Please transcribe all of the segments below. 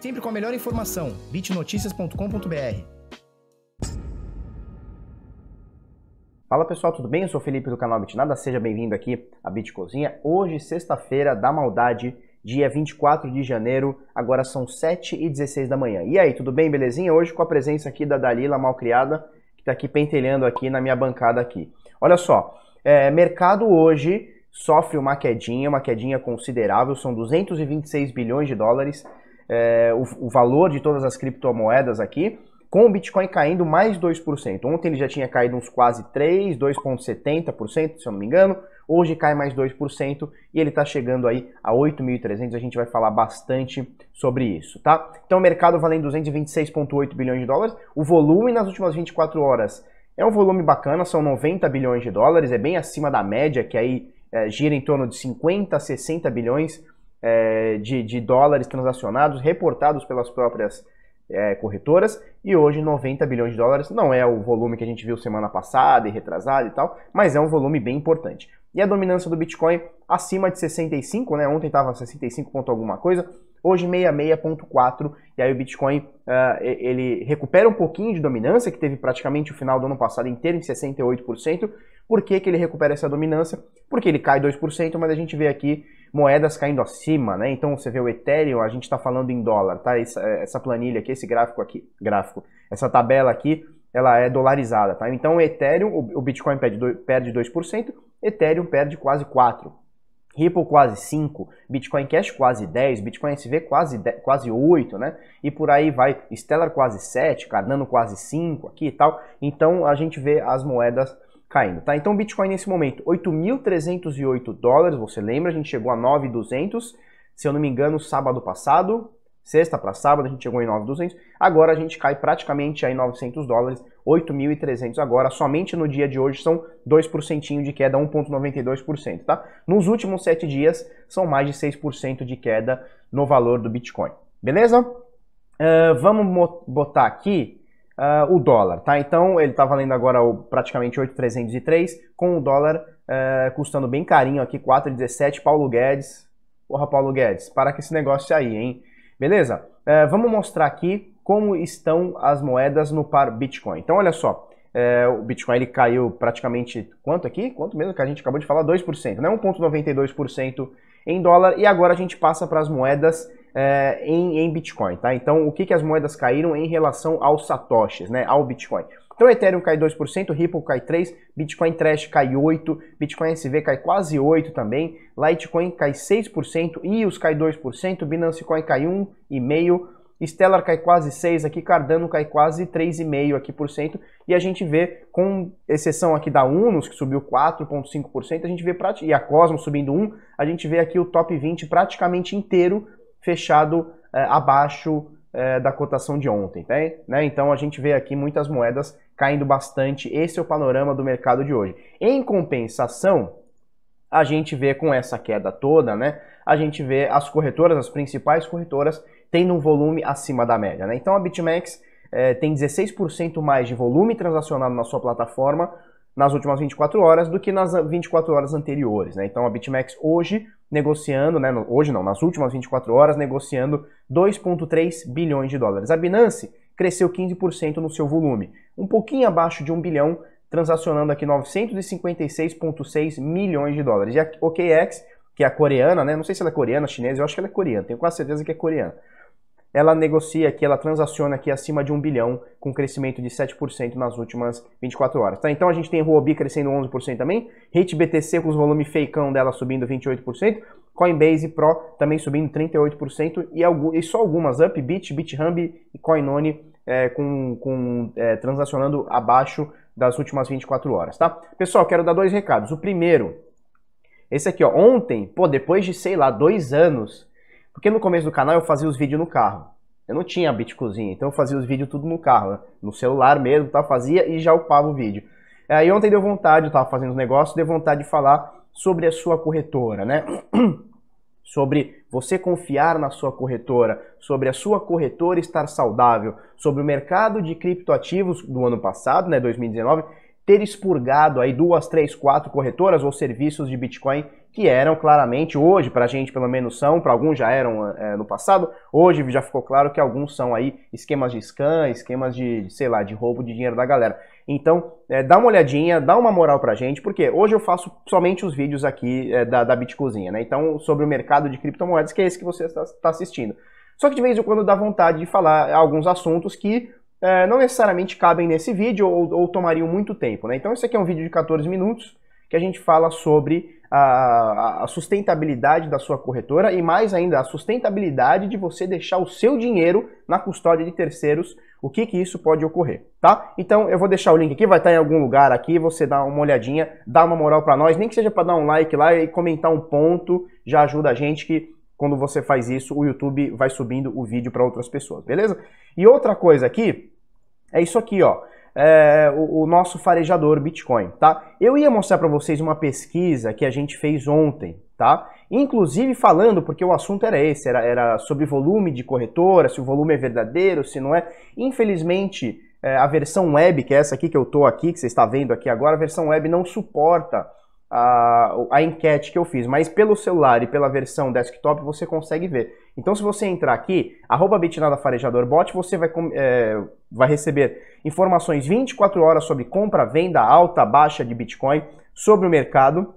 Sempre com a melhor informação, bitnoticias.com.br. Fala pessoal, tudo bem? Eu sou o Felipe do canal BitNada, seja bem-vindo aqui à Bit Cozinha. Hoje, sexta-feira da maldade, dia 24 de janeiro, agora são 7h16 da manhã. E aí, tudo bem, belezinha? Hoje com a presença aqui da Dalila Malcriada, que está aqui pentelhando aqui na minha bancada aqui. Olha só, é, mercado hoje sofre uma quedinha, uma quedinha considerável, são 226 bilhões de dólares, é, o, o valor de todas as criptomoedas aqui, com o Bitcoin caindo mais 2%. Ontem ele já tinha caído uns quase 3, 2,70%, se eu não me engano. Hoje cai mais 2% e ele está chegando aí a 8.300. A gente vai falar bastante sobre isso, tá? Então, o mercado valendo 226,8 bilhões de dólares. O volume nas últimas 24 horas é um volume bacana, são 90 bilhões de dólares, é bem acima da média, que aí é, gira em torno de 50, 60 bilhões é, de, de, dólares transacionados reportados pelas próprias é, corretoras e hoje 90 bilhões de dólares não é o volume que a gente viu semana passada e retrasado e tal, mas é um volume bem importante. E a dominância do Bitcoin acima de 65, né? Ontem estava 65 ponto alguma coisa, hoje 66.4 e aí o Bitcoin uh, ele recupera um pouquinho de dominância que teve praticamente o final do ano passado inteiro em 68%. Por que, que ele recupera essa dominância? Porque ele cai 2%, mas a gente vê aqui moedas caindo acima, né? Então você vê o Ethereum, a gente está falando em dólar, tá? Essa, é, essa, planilha aqui, esse gráfico aqui, gráfico, essa tabela aqui, ela é dolarizada, tá? Então o Ethereum, o, Bitcoin perde, perde 2%, Ethereum perde quase 4%. Ripple quase 5, Bitcoin Cash quase 10, Bitcoin SV quase, 10, quase 8, né? E por aí vai, Stellar quase 7, Cardano quase 5 aqui e tal. Então a gente vê as moedas caindo, tá? Então o Bitcoin nesse momento, 8.308 dólares, você lembra, a gente chegou a 9.200, se eu não me engano, sábado passado, sexta para sábado a gente chegou em 9.200, agora a gente cai praticamente aí 900 dólares, 8.300 agora, somente no dia de hoje são 2% de queda, 1.92%, tá? Nos últimos 7 dias são mais de 6% de queda no valor do Bitcoin, beleza? Uh, vamos botar aqui uh, o dólar, tá? Então ele está valendo agora praticamente 8,303, com o dólar uh, custando bem carinho aqui, 4,17. Paulo Guedes, porra, Paulo Guedes, para com esse negócio aí, hein? Beleza? Uh, vamos mostrar aqui como estão as moedas no par Bitcoin. Então olha só, é, o Bitcoin ele caiu praticamente quanto aqui? Quanto mesmo que a gente acabou de falar? 2%, né? 1,92% em dólar. E agora a gente passa para as moedas é, em, em, Bitcoin, tá? Então, o que, que as moedas caíram em relação aos satoshis, né? Ao Bitcoin. Então, Ethereum cai 2%, Ripple cai 3%, Bitcoin Trash cai 8%, Bitcoin SV cai quase 8% também, Litecoin cai 6%, EOS cai 2%, Binance Coin cai 1,5%, Stellar cai quase 6 aqui, Cardano cai quase 3,5 aqui por cento, e a gente vê, com exceção aqui da Unos, que subiu 4,5%, a gente vê, e a Cosmos subindo 1, a gente vê aqui o top 20 praticamente inteiro fechado é, abaixo é, da cotação de ontem. Tá? Né? Então a gente vê aqui muitas moedas caindo bastante. Esse é o panorama do mercado de hoje. Em compensação, a gente vê com essa queda toda, né? A gente vê as corretoras, as principais corretoras, tendo um volume acima da média. Né? Então a BitMEX é, eh, tem 16% mais de volume transacionado na sua plataforma nas últimas 24 horas do que nas 24 horas anteriores. Né? Então a BitMEX hoje negociando, né, hoje não, nas últimas 24 horas negociando 2,3 bilhões de dólares. A Binance cresceu 15% no seu volume, um pouquinho abaixo de 1 bilhão, transacionando aqui 956,6 milhões de dólares. E a OKEx, que é a coreana, né? Não sei se ela é coreana, chinesa, eu acho que ela é coreana, tenho quase certeza que é coreana ela negocia aqui, ela transaciona aqui acima de um bilhão, com crescimento de 7% nas últimas 24 horas. Tá? Então a gente tem Huobi crescendo 11% também, Hit BTC com os volumes feicão dela subindo 28%, Coinbase Pro também subindo 38% e, e só algumas, Upbit, BitHub e Coinone é, com, com é, transacionando abaixo das últimas 24 horas, tá? Pessoal, quero dar dois recados. O primeiro, esse aqui, ó, ontem, pô, depois de, sei lá, dois anos porque no começo do canal eu fazia os vídeos no carro. Eu não tinha bit cozinha, então eu fazia os vídeos tudo no carro, né? no celular mesmo, tá? fazia e já upava o vídeo. Aí ontem deu vontade, eu tava fazendo os negócios, deu vontade de falar sobre a sua corretora, né? sobre você confiar na sua corretora, sobre a sua corretora estar saudável, sobre o mercado de criptoativos do ano passado, né, 2019, ter expurgado aí duas, três, quatro corretoras ou serviços de Bitcoin que eram claramente hoje, para a gente pelo menos são, para alguns já eram é, no passado, hoje já ficou claro que alguns são aí esquemas de scan, esquemas de, sei lá, de roubo de dinheiro da galera. Então, é, dá uma olhadinha, dá uma moral pra gente, porque hoje eu faço somente os vídeos aqui é, da, da Bitcozinha, né? Então, sobre o mercado de criptomoedas, que é esse que você está tá assistindo. Só que de vez em quando dá vontade de falar alguns assuntos que é, não necessariamente cabem nesse vídeo ou, ou, tomariam muito tempo, né? Então, esse aqui é um vídeo de 14 minutos que a gente fala sobre a, a, sustentabilidade da sua corretora e mais ainda a sustentabilidade de você deixar o seu dinheiro na custódia de terceiros, o que que isso pode ocorrer, tá? Então eu vou deixar o link aqui, vai estar em algum lugar aqui, você dá uma olhadinha, dá uma moral para nós, nem que seja para dar um like lá e comentar um ponto, já ajuda a gente que quando você faz isso, o YouTube vai subindo o vídeo para outras pessoas, beleza? E outra coisa aqui é isso aqui, ó é, o, o, nosso farejador Bitcoin, tá? Eu ia mostrar para vocês uma pesquisa que a gente fez ontem, tá? Inclusive falando, porque o assunto era esse, era, era sobre volume de corretora, se o volume é verdadeiro, se não é. Infelizmente, é, a versão web, que é essa aqui que eu tô aqui, que você está vendo aqui agora, a versão web não suporta a, a enquete que eu fiz, mas pelo celular e pela versão desktop você consegue ver. Então, se você entrar aqui, arroba bitnadafarejador.bot, você vai, é, vai receber informações 24 horas sobre compra, venda, alta, baixa de Bitcoin, sobre o mercado.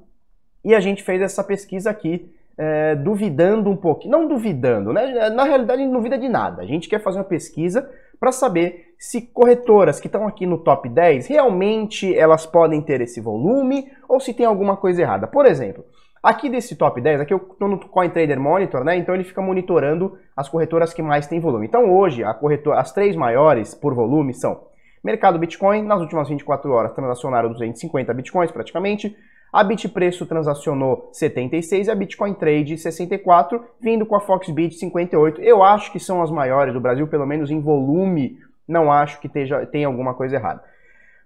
E a gente fez essa pesquisa aqui, é, duvidando um pouquinho. Não duvidando, né? Na realidade, a gente não duvida de nada. A gente quer fazer uma pesquisa para saber se corretoras que estão aqui no top 10 realmente elas podem ter esse volume ou se tem alguma coisa errada. Por exemplo, aqui desse top 10, aqui eu estou no Coin Trader Monitor, né? Então ele fica monitorando as corretoras que mais têm volume. Então hoje a corretora, as três maiores por volume são Mercado Bitcoin, nas últimas 24 horas transacionaram 250 bitcoins praticamente. A Bitpreço transacionou 76 e a Bitcoin Trade 64, vindo com a Foxbit 58. Eu acho que são as maiores do Brasil, pelo menos em volume, não acho que tenha tenha alguma coisa errada.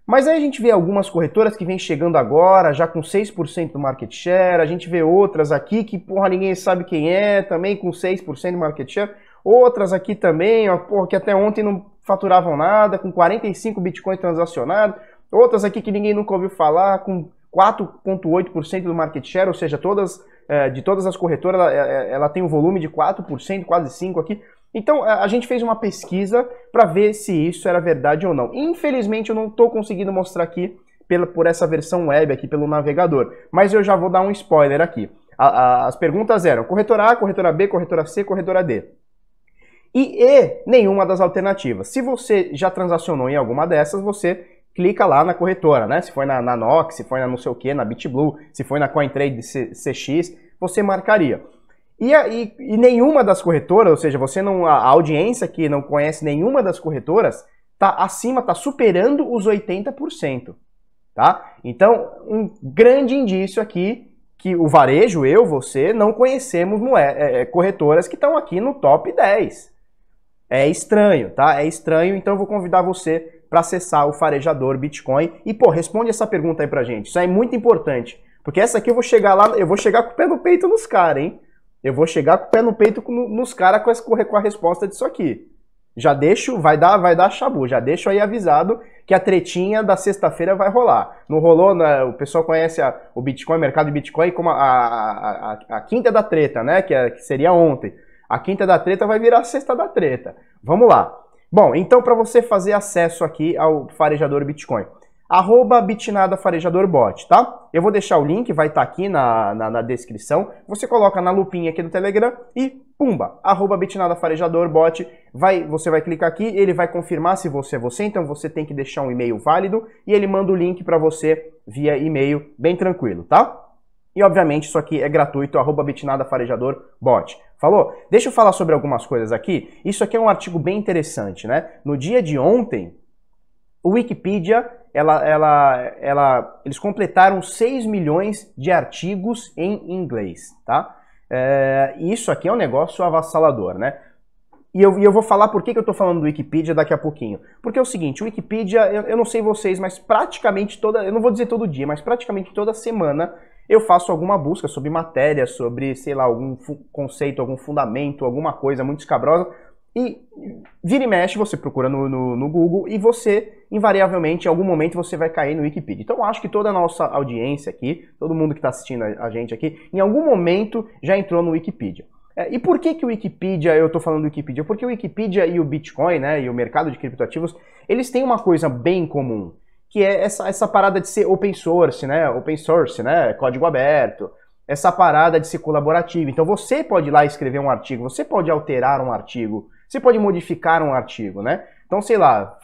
Mas aí a gente vê algumas corretoras que vêm chegando agora, já com 6% do market share, a gente vê outras aqui que, porra, ninguém sabe quem é, também com 6% do market share, outras aqui também, ó, porra, que até ontem não faturavam nada, com 45 Bitcoin transacionado, outras aqui que ninguém nunca ouviu falar, com 4,8% do market share, ou seja, todas, eh, de todas as corretoras, ela, eh, eh, ela tem um volume de 4%, quase 5% aqui. Então, a gente fez uma pesquisa para ver se isso era verdade ou não. Infelizmente, eu não estou conseguindo mostrar aqui pela, por essa versão web aqui, pelo navegador, mas eu já vou dar um spoiler aqui. A, a, as perguntas eram corretora A, corretora B, corretora C, corretora D. E E, nenhuma das alternativas. Se você já transacionou em alguma dessas, você clica lá na corretora, né? Se foi na, na Nox, se foi na não sei o que, na BitBlue, se foi na CoinTrade CX, você marcaria. E, e, e, nenhuma das corretoras, ou seja, você não a audiência que não conhece nenhuma das corretoras, tá acima, tá superando os 80%, tá? Então, um grande indício aqui que o varejo, eu, você, não conhecemos é, é, corretoras que estão aqui no top 10. É estranho, tá? É estranho, então eu vou convidar você para acessar o farejador Bitcoin? E, pô, responde essa pergunta aí pra gente. Isso é muito importante. Porque essa aqui eu vou chegar lá, eu vou chegar com o pé no peito nos caras, hein? Eu vou chegar com o pé no peito nos caras com, com a resposta disso aqui. Já deixo, vai dar, vai dar chabu, já deixo aí avisado que a tretinha da sexta-feira vai rolar. Não rolou, né? o pessoal conhece a, o Bitcoin, o mercado de Bitcoin, como a, a, a, a quinta da treta, né? Que, é, que seria ontem. A quinta da treta vai virar a sexta da treta. Vamos lá. Bom, então para você fazer acesso aqui ao farejador Bitcoin, arroba bitnada farejador bot, tá? Eu vou deixar o link, vai estar tá aqui na, na, na, descrição. Você coloca na lupinha aqui do Telegram e pumba, arroba bitnada farejador bot. Vai, você vai clicar aqui, ele vai confirmar se você é você, então você tem que deixar um e-mail válido e ele manda o link para você via e-mail, bem tranquilo, tá? E obviamente isso aqui é gratuito, arroba farejador bot. Falou? Deixa eu falar sobre algumas coisas aqui. Isso aqui é um artigo bem interessante, né? No dia de ontem, o Wikipedia, ela, ela, ela, eles completaram 6 milhões de artigos em inglês, tá? É, isso aqui é um negócio avassalador, né? E eu, e eu, vou falar por que, que eu estou falando do Wikipedia daqui a pouquinho. Porque é o seguinte, o Wikipedia, eu, eu, não sei vocês, mas praticamente toda, eu não vou dizer todo dia, mas praticamente toda semana eu faço alguma busca sobre matéria, sobre, sei lá, algum conceito, algum fundamento, alguma coisa muito escabrosa. E vira e mexe, você procura no, no, no, Google e você, invariavelmente, em algum momento você vai cair no Wikipedia. Então, acho que toda a nossa audiência aqui, todo mundo que está assistindo a, gente aqui, em algum momento já entrou no Wikipedia. É, e por que, que o Wikipedia, eu estou falando do Wikipedia? Porque o Wikipedia e o Bitcoin, né, e o mercado de criptoativos, eles têm uma coisa bem comum que é essa, essa parada de ser open source, né? Open source, né? Código aberto. Essa parada de ser colaborativo Então você pode ir lá escrever um artigo, você pode alterar um artigo, você pode modificar um artigo, né? Então, sei lá,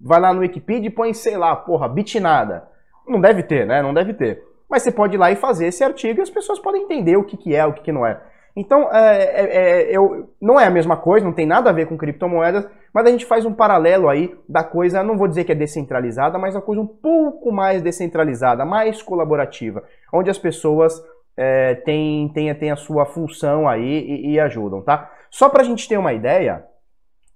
vai lá no Wikipedia e põe, sei lá, porra, bitnada. Não deve ter, né? Não deve ter. Mas você pode ir lá e fazer esse artigo e as pessoas podem entender o que, que é, o que, que não é. Então, é, é, é eu, não é a mesma coisa, não tem nada a ver com criptomoedas, mas a gente faz um paralelo aí da coisa, não vou dizer que é descentralizada, mas uma coisa um pouco mais descentralizada, mais colaborativa, onde as pessoas é, têm, têm, têm a sua função aí e, e ajudam, tá? Só para a gente ter uma ideia,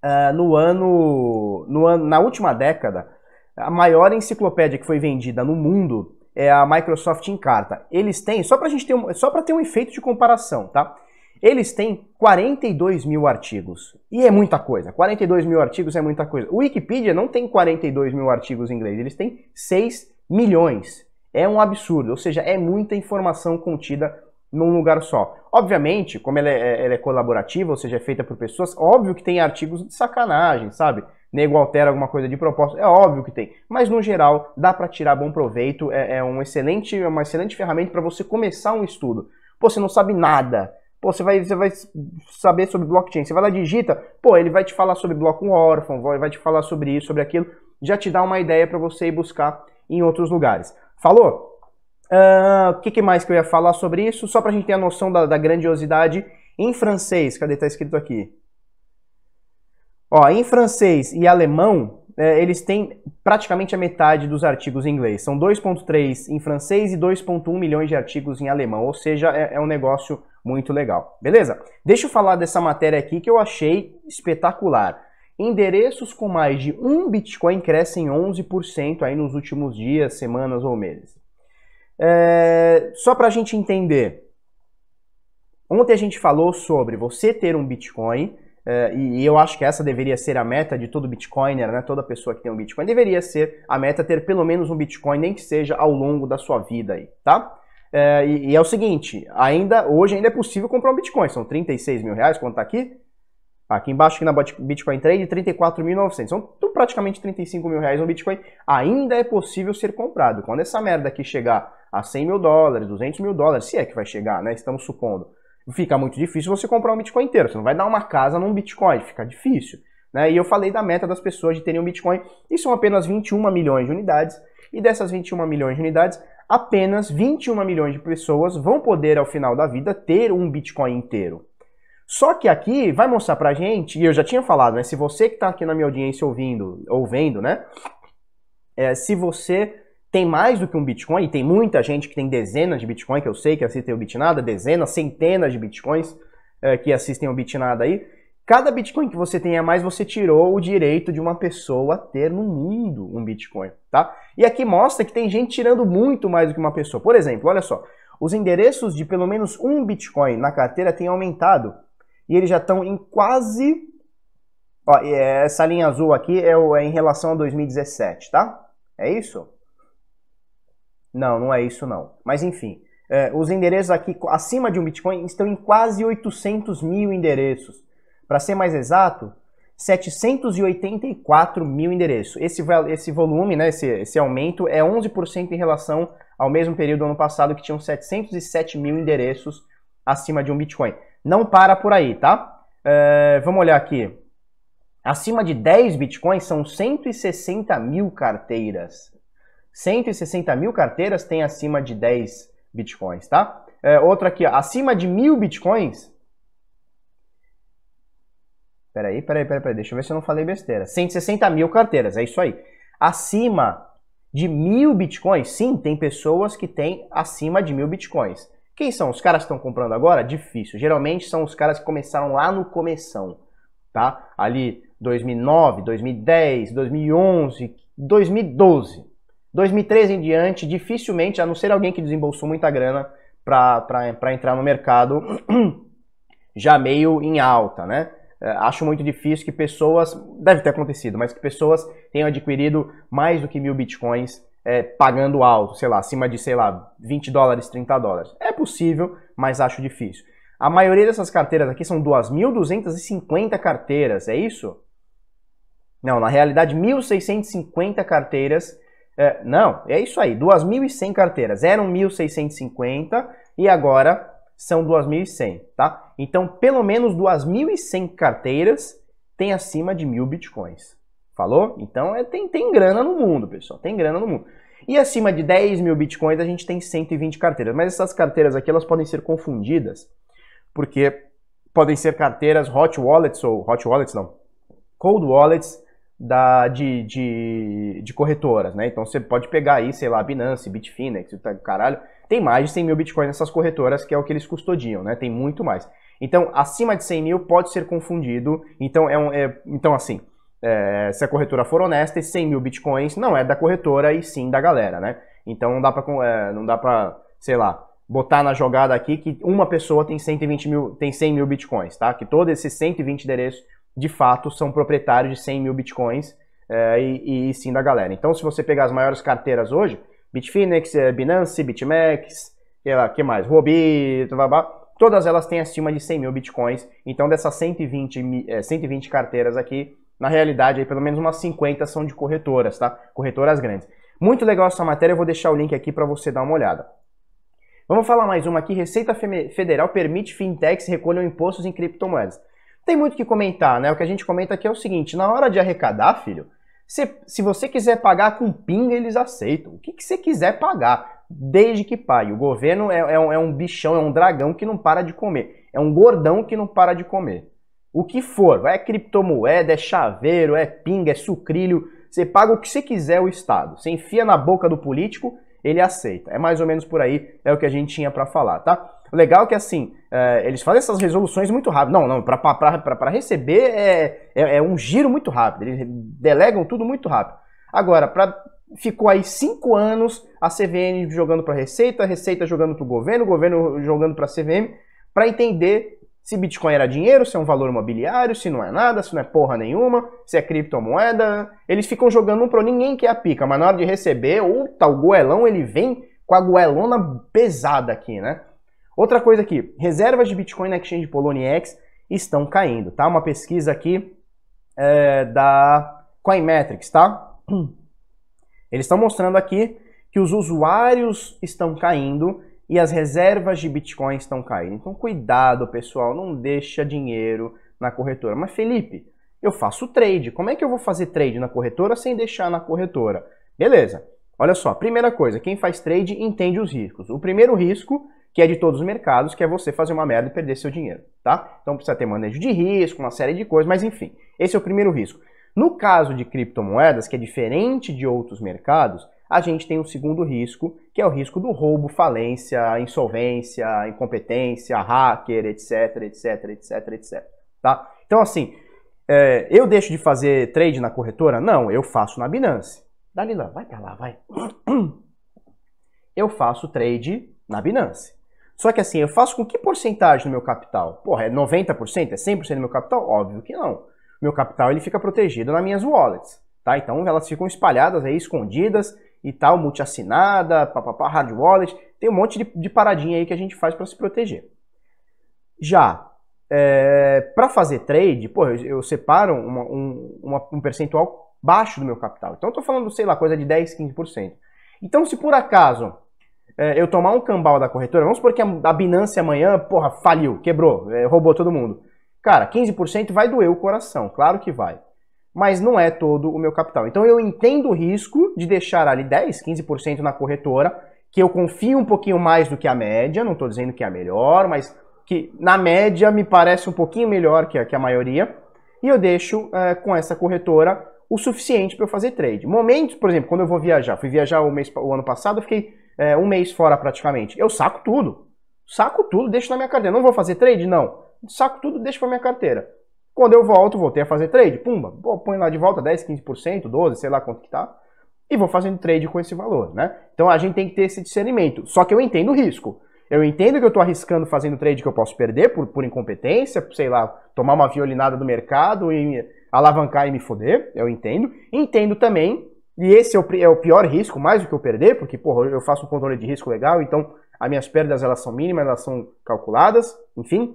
uh, no, ano, no ano, na última década, a maior enciclopédia que foi vendida no mundo é a Microsoft Encarta. Eles têm, só para a gente ter um, só para ter um efeito de comparação, tá? Eles têm 42 mil artigos. E é muita coisa. 42 mil artigos é muita coisa. O Wikipedia não tem 42 mil artigos em inglês, eles têm 6 milhões. É um absurdo, ou seja, é muita informação contida num lugar só. Obviamente, como ela é, é, ela é colaborativa, ou seja, é feita por pessoas, óbvio que tem artigos de sacanagem, sabe? nego altera alguma coisa de propósito, é óbvio que tem. Mas no geral, dá para tirar bom proveito, é, é, um excelente, é uma excelente ferramenta para você começar um estudo. Pô, você não sabe nada. Pô, você vai, você vai saber sobre blockchain. Você vai lá, digita, pô, ele vai te falar sobre bloco órfão, vai te falar sobre isso, sobre aquilo. Já te dá uma ideia para você ir buscar em outros lugares. Falou? Ah, o uh, que, que, mais que eu ia falar sobre isso? Só para a gente ter a noção da, da grandiosidade em francês. Cadê? Está escrito aqui. Ó, em francês e alemão, é, eles têm praticamente a metade dos artigos em inglês. São 2,3 em francês e 2,1 milhões de artigos em alemão. Ou seja, é, é um negócio muito legal. Beleza? Deixa eu falar dessa matéria aqui que eu achei espetacular. Endereços com mais de um Bitcoin crescem 11% aí nos últimos dias, semanas ou meses. É... Só para a gente entender. Ontem a gente falou sobre você ter um Bitcoin, é, e eu acho que essa deveria ser a meta de todo Bitcoiner, né? toda pessoa que tem um Bitcoin, deveria ser a meta ter pelo menos um Bitcoin, nem que seja ao longo da sua vida aí, tá? É, e, e, é o seguinte, ainda hoje ainda é possível comprar um Bitcoin, são 36 mil reais, quanto está aqui? Tá aqui embaixo, aqui na Bitcoin Trade, 34.900. São praticamente 35 mil reais um Bitcoin. Ainda é possível ser comprado. Quando essa merda aqui chegar a 100 mil dólares, 200 mil dólares, se é que vai chegar, né? Estamos supondo. Fica muito difícil você comprar um Bitcoin inteiro. Você não vai dar uma casa num Bitcoin, fica difícil. Né? E eu falei da meta das pessoas de terem um Bitcoin, e são apenas 21 milhões de unidades. E dessas 21 milhões de unidades, apenas 21 milhões de pessoas vão poder, ao final da vida, ter um Bitcoin inteiro. Só que aqui vai mostrar pra gente, e eu já tinha falado, né? Se você que tá aqui na minha audiência ouvindo, ouvindo, né? É, se você tem mais do que um Bitcoin, e tem muita gente que tem dezenas de Bitcoin, que eu sei que assistem o Bitnada, dezenas, centenas de Bitcoins é, que assistem o Bitnada aí, Cada Bitcoin que você tem a mais, você tirou o direito de uma pessoa ter no mundo um Bitcoin, tá? E aqui mostra que tem gente tirando muito mais do que uma pessoa. Por exemplo, olha só, os endereços de pelo menos um Bitcoin na carteira têm aumentado e eles já estão em quase... Ó, é, essa linha azul aqui é, é em relação a 2017, tá? É isso? Não, não é isso não. Mas enfim, é, os endereços aqui acima de um Bitcoin estão em quase 800 mil endereços. Para ser mais exato, 784 mil endereços. Esse, esse volume, né, esse, esse aumento é 11% em relação ao mesmo período do ano passado, que tinham 707 mil endereços acima de um Bitcoin. Não para por aí, tá? É, vamos olhar aqui. Acima de 10 Bitcoins são 160 mil carteiras. 160 mil carteiras tem acima de 10 Bitcoins, tá? É, outro aqui, ó, acima de mil Bitcoins Peraí, peraí, peraí, peraí, deixa eu ver se eu não falei besteira. 160 mil carteiras, é isso aí. Acima de mil bitcoins, sim, tem pessoas que têm acima de mil bitcoins. Quem são? Os caras que estão comprando agora? Difícil. Geralmente são os caras que começaram lá no começão, tá? Ali 2009, 2010, 2011, 2012. 2013 em diante, dificilmente, a não ser alguém que desembolsou muita grana para entrar no mercado já meio em alta, né? É, acho muito difícil que pessoas, deve ter acontecido, mas que pessoas tenham adquirido mais do que mil bitcoins é, pagando alto, sei lá, acima de, sei lá, 20 dólares, 30 dólares. É possível, mas acho difícil. A maioria dessas carteiras aqui são 2.250 carteiras, é isso? Não, na realidade, 1.650 carteiras. É, não, é isso aí, 2.100 carteiras. Eram 1.650 e agora são 2.100, tá? Então, pelo menos 2.100 carteiras tem acima de mil bitcoins. Falou? Então, é, tem, tem grana no mundo, pessoal. Tem grana no mundo. E acima de 10 mil bitcoins, a gente tem 120 carteiras. Mas essas carteiras aqui, elas podem ser confundidas, porque podem ser carteiras hot wallets ou... Hot wallets, não. Cold wallets, da, de, de, de, corretoras, né? Então você pode pegar aí, sei lá, Binance, Bitfinex, caralho, tem mais de 100 mil Bitcoins nessas corretoras, que é o que eles custodiam, né? Tem muito mais. Então, acima de 100 mil pode ser confundido. Então, é, um, é então assim, é, se a corretora for honesta, 100 mil Bitcoins não é da corretora e sim da galera, né? Então, não dá pra, é, não dá pra sei lá, botar na jogada aqui que uma pessoa tem 120 mil, tem 100 mil bitcoins, tá? Que todos esses 120 endereços de fato são proprietários de 100 mil bitcoins é, e, e, sim da galera. Então, se você pegar as maiores carteiras hoje, Bitfinex, eh, Binance, BitMEX, sei lá, que mais? Huobi, todas elas têm acima de 100 mil bitcoins. Então, dessas 120, é, 120 carteiras aqui, na realidade, aí, pelo menos umas 50 são de corretoras, tá? Corretoras grandes. Muito legal essa matéria, eu vou deixar o link aqui para você dar uma olhada. Vamos falar mais uma aqui. Receita Federal permite fintechs recolham impostos em criptomoedas tem muito o que comentar, né? O que a gente comenta aqui é o seguinte: na hora de arrecadar, filho, se, se você quiser pagar com pinga, eles aceitam. O que, que você quiser pagar, desde que pague. O governo é, é, um, é um bichão, é um dragão que não para de comer. É um gordão que não para de comer. O que for, é criptomoeda, é chaveiro, é pinga, é sucrilho. Você paga o que você quiser o Estado. Você enfia na boca do político, ele aceita. É mais ou menos por aí, é o que a gente tinha para falar, tá? O legal é que, assim, é, eles fazem essas resoluções muito rápido. Não, não, para receber é, é, é, um giro muito rápido. Eles delegam tudo muito rápido. Agora, pra, ficou aí cinco anos a CVM jogando para a Receita, a Receita jogando para o governo, o governo jogando para a CVM, para entender se Bitcoin era dinheiro, se é um valor imobiliário, se não é nada, se não é porra nenhuma, se é criptomoeda. Eles ficam jogando um para ninguém que é a pica, mas na hora de receber, o tal goelão, ele vem com a goelona pesada aqui, né? Outra coisa aqui, reservas de Bitcoin na exchange Poloniex estão caindo, tá? Uma pesquisa aqui é, da Coinmetrics, tá? Eles estão mostrando aqui que os usuários estão caindo e as reservas de Bitcoin estão caindo. Então cuidado, pessoal, não deixa dinheiro na corretora. Mas Felipe, eu faço trade. Como é que eu vou fazer trade na corretora sem deixar na corretora? Beleza. Olha só, primeira coisa, quem faz trade entende os riscos. O primeiro risco que é de todos os mercados, que é você fazer uma merda e perder seu dinheiro, tá? Então precisa ter manejo de risco, uma série de coisas, mas enfim, esse é o primeiro risco. No caso de criptomoedas, que é diferente de outros mercados, a gente tem um segundo risco, que é o risco do roubo, falência, insolvência, incompetência, hacker, etc, etc, etc, etc, tá? Então assim, é, eu deixo de fazer trade na corretora? Não, eu faço na Binance. Dalila, vai pra lá, vai. Eu faço trade na Binance. Só que assim, eu faço com que porcentagem do meu capital? Porra, é 90%? É 100% do meu capital? Óbvio que não. Meu capital ele fica protegido nas minhas wallets, tá? Então elas ficam espalhadas aí, escondidas e tal, multiassinada, papapá, hard wallet. Tem um monte de, de paradinha aí que a gente faz para se proteger. Já é, para fazer trade, pô, eu, eu separo uma, um, uma, um, percentual baixo do meu capital. Então eu tô falando, sei lá, coisa de 10, 15%. Então se por acaso é, eu tomar um cambal da corretora, vamos supor que a, Binance amanhã, porra, faliu, quebrou, é, roubou todo mundo. Cara, 15% vai doer o coração, claro que vai. Mas não é todo o meu capital. Então eu entendo o risco de deixar ali 10, 15% na corretora, que eu confio um pouquinho mais do que a média, não estou dizendo que é a melhor, mas que na média me parece um pouquinho melhor que a, que a maioria, e eu deixo é, com essa corretora o suficiente para eu fazer trade. Momentos, por exemplo, quando eu vou viajar, fui viajar o, mês, o ano passado, eu fiquei é, um mês fora praticamente. Eu saco tudo. Saco tudo, deixo na minha carteira. Não vou fazer trade? Não. Saco tudo, deixo para minha carteira. Quando eu volto, voltei a fazer trade. Pumba, põe lá de volta 10, 15%, 12%, sei lá quanto que tá. E vou fazendo trade com esse valor, né? Então a gente tem que ter esse discernimento. Só que eu entendo o risco. Eu entendo que eu estou arriscando fazendo trade que eu posso perder por, por incompetência, sei lá, tomar uma violinada do mercado e alavancar e me foder. Eu entendo. Entendo também e esse é o, é o pior risco, mais do que eu perder, porque, porra, eu faço um controle de risco legal, então as minhas perdas elas são mínimas, elas são calculadas, enfim.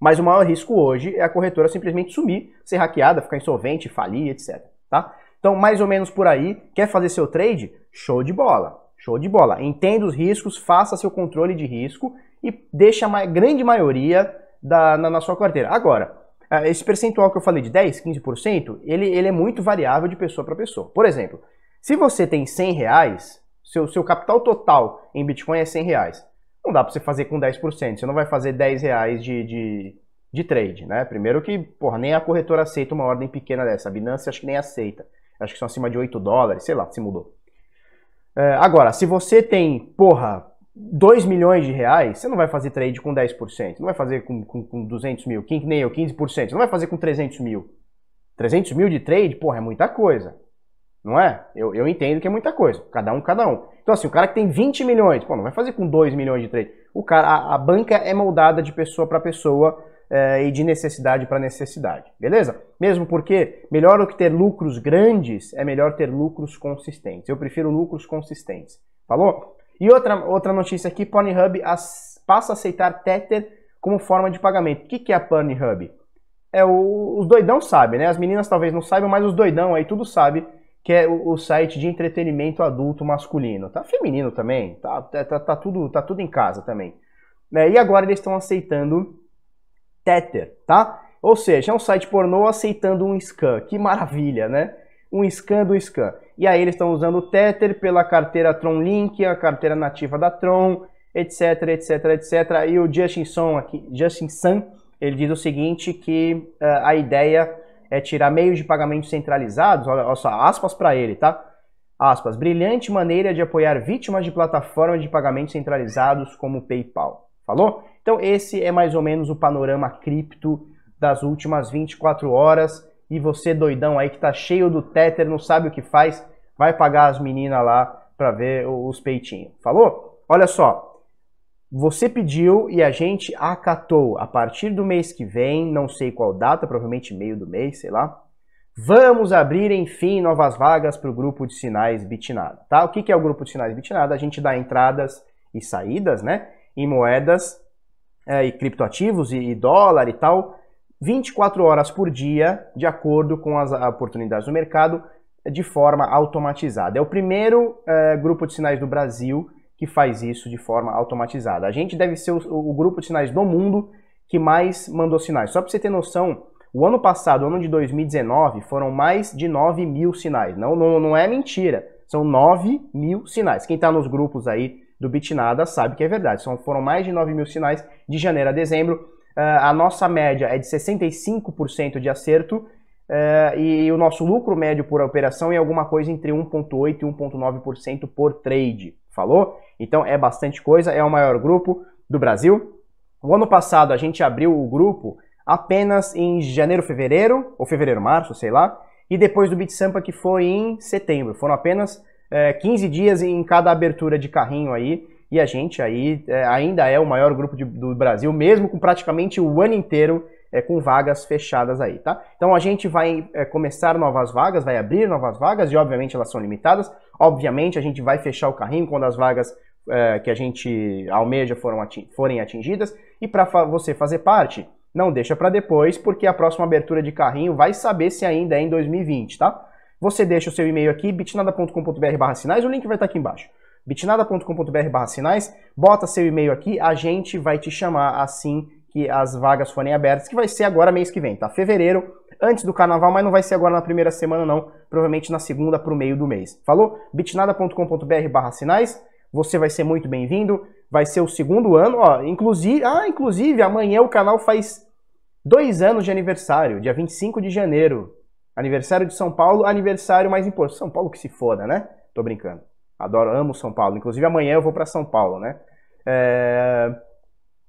Mas o maior risco hoje é a corretora simplesmente sumir, ser hackeada, ficar insolvente, falir, etc. Tá? Então, mais ou menos por aí, quer fazer seu trade? Show de bola, show de bola. Entenda os riscos, faça seu controle de risco e deixa a grande maioria da, na, na sua carteira. Agora, ah, esse percentual que eu falei de 10, 15%, ele, ele é muito variável de pessoa para pessoa. Por exemplo, se você tem 100 reais, seu, seu capital total em Bitcoin é 100 reais. Não dá para você fazer com 10%, você não vai fazer 10 reais de, de, de trade, né? Primeiro que, porra, nem a corretora aceita uma ordem pequena dessa, a Binance acho que nem aceita. Acho que são acima de 8 dólares, sei lá, se mudou. É, agora, se você tem, porra, 2 milhões de reais, você não vai fazer trade com 10%, não vai fazer com, com, com 200 mil, que nem eu, 15%, não vai fazer com 300 mil. 300 mil de trade, porra, é muita coisa. Não é? Eu, eu entendo que é muita coisa. Cada um, cada um. Então, assim, o cara que tem 20 milhões, pô, não vai fazer com 2 milhões de trade. O cara, a, a banca é moldada de pessoa para pessoa é, e de necessidade para necessidade. Beleza? Mesmo porque, melhor do que ter lucros grandes, é melhor ter lucros consistentes. Eu prefiro lucros consistentes. Falou? E outra, outra notícia aqui, Pornhub as, passa a aceitar Tether como forma de pagamento. O que, que é a Pornhub? É o, os doidão sabem, né? As meninas talvez não saibam, mas os doidão aí tudo sabe que é o, o site de entretenimento adulto masculino. Tá feminino também, tá, é, tá, tá tudo, tá tudo em casa também. É, e agora eles estão aceitando Tether, tá? Ou seja, é um site pornô aceitando um scan. Que maravilha, né? um scan do scan. E aí eles estão usando o Tether pela carteira Tron Link, a carteira nativa da Tron, etc, etc, etc. E o Justin Sun aqui, Justin Sun, ele diz o seguinte que uh, a ideia é tirar meios de pagamento centralizados, olha, olha só, aspas para ele, tá? Aspas, brilhante maneira de apoiar vítimas de plataformas de pagamento centralizados como o PayPal. Falou? Então esse é mais ou menos o panorama cripto das últimas 24 horas. E você doidão aí que tá cheio do tether, não sabe o que faz, vai pagar as meninas lá para ver os peitinhos. Falou? Olha só. Você pediu e a gente acatou. A partir do mês que vem, não sei qual data, provavelmente meio do mês, sei lá. Vamos abrir, enfim, novas vagas para o grupo de sinais bitnada, tá? O que, que é o grupo de sinais bitnada? A gente dá entradas e saídas, né? Em moedas é, e criptoativos e, e dólar e tal, 24 horas por dia, de acordo com as oportunidades do mercado, de forma automatizada. É o primeiro é, grupo de sinais do Brasil que faz isso de forma automatizada. A gente deve ser o, o, grupo de sinais do mundo que mais mandou sinais. Só para você ter noção, o ano passado, o ano de 2019, foram mais de 9 mil sinais. Não, não, não é mentira, são 9 mil sinais. Quem está nos grupos aí do Bitnada sabe que é verdade. São, foram mais de 9 mil sinais de janeiro a dezembro. Ah, a nossa média é de 65% de acerto uh, e, o nosso lucro médio por operação é alguma coisa entre 1,8% e 1,9% por trade. Falou? Então é bastante coisa, é o maior grupo do Brasil. O ano passado a gente abriu o grupo apenas em janeiro, fevereiro, ou fevereiro, março, sei lá, e depois do BitSampa que foi em setembro. Foram apenas uh, eh, 15 dias em cada abertura de carrinho aí e a gente aí é, ainda é o maior grupo de, do Brasil, mesmo com praticamente o ano inteiro é, com vagas fechadas aí, tá? Então a gente vai é, começar novas vagas, vai abrir novas vagas e obviamente elas são limitadas. Obviamente a gente vai fechar o carrinho quando as vagas é, que a gente almeja foram ating forem atingidas. E para fa você fazer parte, não deixa para depois, porque a próxima abertura de carrinho vai saber se ainda é em 2020, tá? Você deixa o seu e-mail aqui, bitnada.com.br barra sinais, o link vai estar aqui embaixo bitnada.com.br barra sinais, bota seu e-mail aqui, a gente vai te chamar assim que as vagas forem abertas, que vai ser agora mês que vem, tá? Fevereiro, antes do carnaval, mas não vai ser agora na primeira semana não, provavelmente na segunda para o meio do mês. Falou? bitnada.com.br barra sinais, você vai ser muito bem-vindo, vai ser o segundo ano, ó, inclusive, ah, inclusive amanhã o canal faz dois anos de aniversário, dia 25 de janeiro, aniversário de São Paulo, aniversário mais importante, São Paulo que se foda, né? Tô brincando. Adoro, amo São Paulo. Inclusive amanhã eu vou para São Paulo, né? É...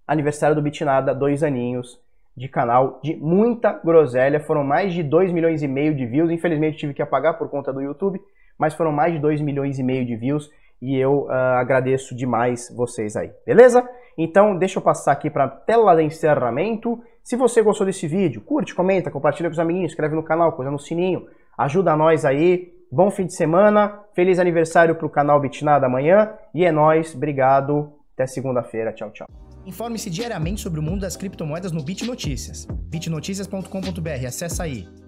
Aniversário do Bitnada, dois aninhos de canal de muita groselha. Foram mais de 2 milhões e meio de views. Infelizmente tive que apagar por conta do YouTube, mas foram mais de 2 milhões e meio de views. E eu uh, agradeço demais vocês aí, beleza? Então, deixa eu passar aqui para a tela de encerramento. Se você gostou desse vídeo, curte, comenta, compartilha com os amiguinhos, inscreve no canal, coisa no sininho, ajuda nós aí Bom fim de semana, feliz aniversário para o canal Bitnada amanhã e é nóis, obrigado, até segunda-feira, tchau, tchau. Informe-se diariamente sobre o mundo das criptomoedas no Bit Notícias. bitnoticias.com.br, acessa aí.